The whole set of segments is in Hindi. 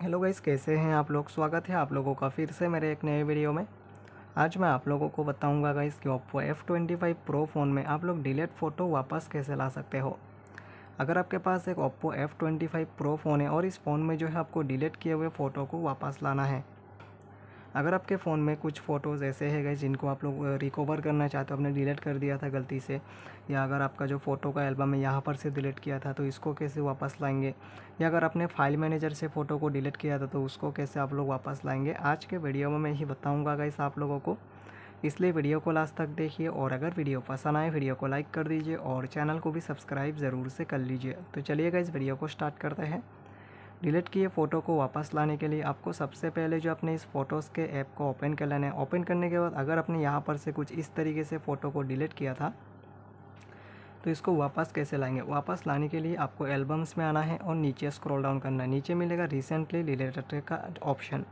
हेलो गाइस कैसे हैं आप लोग स्वागत है आप लोगों का फिर से मेरे एक नए वीडियो में आज मैं आप लोगों को बताऊंगा गाइस कि Oppo F twenty five pro phone में आप लोग डिलेट फ़ोटो वापस कैसे ला सकते हो अगर आपके पास एक Oppo F twenty five pro phone है और इस फ़ोन में जो है आपको डिलीट किए हुए फ़ोटो को वापस लाना है अगर आपके फ़ोन में कुछ फ़ोटोज़ ऐसे है गए जिनको आप लोग रिकवर करना चाहते हो आपने डिलीट कर दिया था गलती से या अगर आपका जो फ़ोटो का एल्बम है यहाँ पर से डिलीट किया था तो इसको कैसे वापस लाएंगे या अगर आपने फाइल मैनेजर से फ़ोटो को डिलीट किया था तो उसको कैसे आप लोग वापस लाएंगे आज के वीडियो में मैं ही बताऊँगा गाइस आप लोगों को इसलिए वीडियो को लास्ट तक देखिए और अगर वीडियो पसंद आए वीडियो को लाइक कर दीजिए और चैनल को भी सब्सक्राइब ज़रूर से कर लीजिए तो चलिएगा इस वीडियो को स्टार्ट करते हैं डिलीट किए फ़ोटो को वापस लाने के लिए आपको सबसे पहले जो अपने इस फ़ोटोज़ के ऐप को ओपन कर लेना है ओपन करने के बाद अगर आपने यहाँ पर से कुछ इस तरीके से फ़ोटो को डिलीट किया था तो इसको वापस कैसे लाएंगे वापस लाने के लिए आपको एल्बम्स में आना है और नीचे स्क्रॉल डाउन करना है नीचे मिलेगा रिसेंटली डिलीटेड का ऑप्शन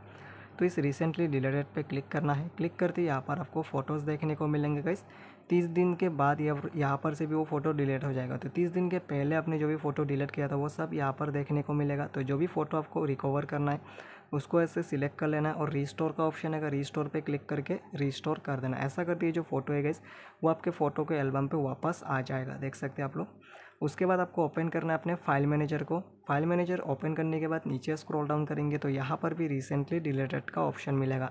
तो इस रिसेंटली डिलीटेड पे क्लिक करना है क्लिक करते ही यहाँ पर आपको फ़ोटोज़ देखने को मिलेंगे गाइस तीस दिन के बाद या यहाँ पर से भी वो फ़ोटो डिलीट हो जाएगा तो तीस दिन के पहले आपने जो भी फ़ोटो डिलीट किया था वो सब यहाँ पर देखने को मिलेगा तो जो भी फ़ोटो आपको रिकवर करना है उसको ऐसे सिलेक्ट कर लेना है और रिस्टोर का ऑप्शन है रिस्टोर पे क्लिक करके रिस्टोर कर देना ऐसा करते ये जो फ़ोटो है गैस वो आपके फ़ोटो के एल्बम पर वापस आ जाएगा देख सकते हैं आप लोग उसके बाद आपको ओपन करना है अपने फाइल मैनेजर को फाइल मैनेजर ओपन करने के बाद नीचे स्क्रॉल डाउन करेंगे तो यहाँ पर भी रिसेंटली डिलीटेड का ऑप्शन मिलेगा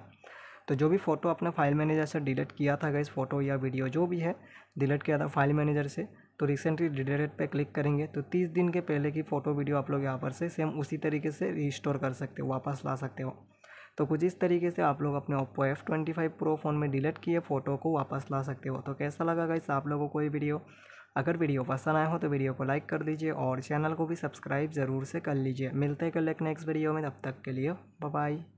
तो जो भी फ़ोटो आपने फाइल मैनेजर से डिलीट किया था गई फ़ोटो या वीडियो जो भी है डिलीट किया था फाइल मैनेजर से तो रिसेंटली डिलीटेड पर क्लिक करेंगे तो तीस दिन के पहले की फ़ोटो वीडियो आप लोग यहाँ पर से सेम उसी तरीके से रिस्टोर कर सकते हो वापस ला सकते हो तो कुछ इस तरीके से आप लोग अपने Oppo F twenty five pro phone में डिलीट किए फ़ोटो को वापस ला सकते हो तो कैसा लगा गाइस आप लोगों को ये वीडियो अगर वीडियो पसंद आया हो तो वीडियो को लाइक कर दीजिए और चैनल को भी सब्सक्राइब ज़रूर से कर लीजिए मिलते हैं कल एक नेक्स्ट वीडियो में तब तक के लिए बाय